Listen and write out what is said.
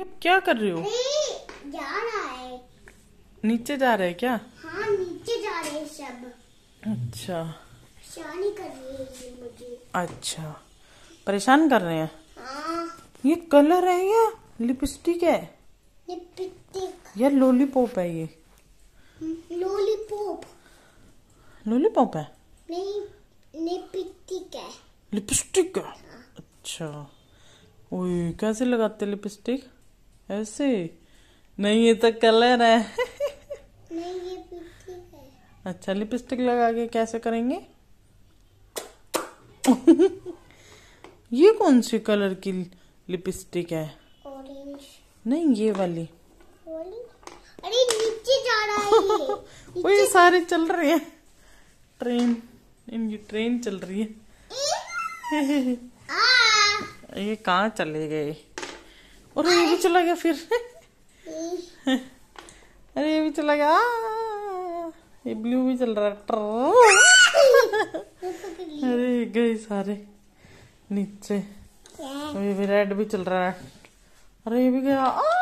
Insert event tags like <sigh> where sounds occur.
आप क्या कर रहे हो जा रहा है नीचे जा रहे है क्या हाँ नीचे जा रहे हैं सब अच्छा परेशानी कर रहे हैं मुझे अच्छा परेशान कर रहे हैं हाँ। ये कलर है या लिपस्टिक है लिपस्टिक यार लॉलीपॉप है ये हम्म, लॉलीपॉप लॉलीपॉप है नहीं लिपस्टिक है लिपस्टिक है हाँ। अच्छा ओए कैसे लगाते लिपस्टिक ऐसे नहीं ये तो कलर है नहीं ये लिपस्टिक है अच्छा लिपस्टिक लगा के कैसे करेंगे ये कौन सी कलर की लिपस्टिक है ऑरेंज नहीं ये वाली अरे नीचे जा रहा है <laughs> वो ये सारे चल रहे हैं ट्रेन इनकी ट्रेन चल रही है <laughs> ये कहाँ चले गए और ये भी चला गया फिर <laughs> अरे ये भी चला गया ये ब्लू भी चल रहा है अरे गए सारे नीचे अभी रेड भी चल रहा है अरे ये भी गया आ!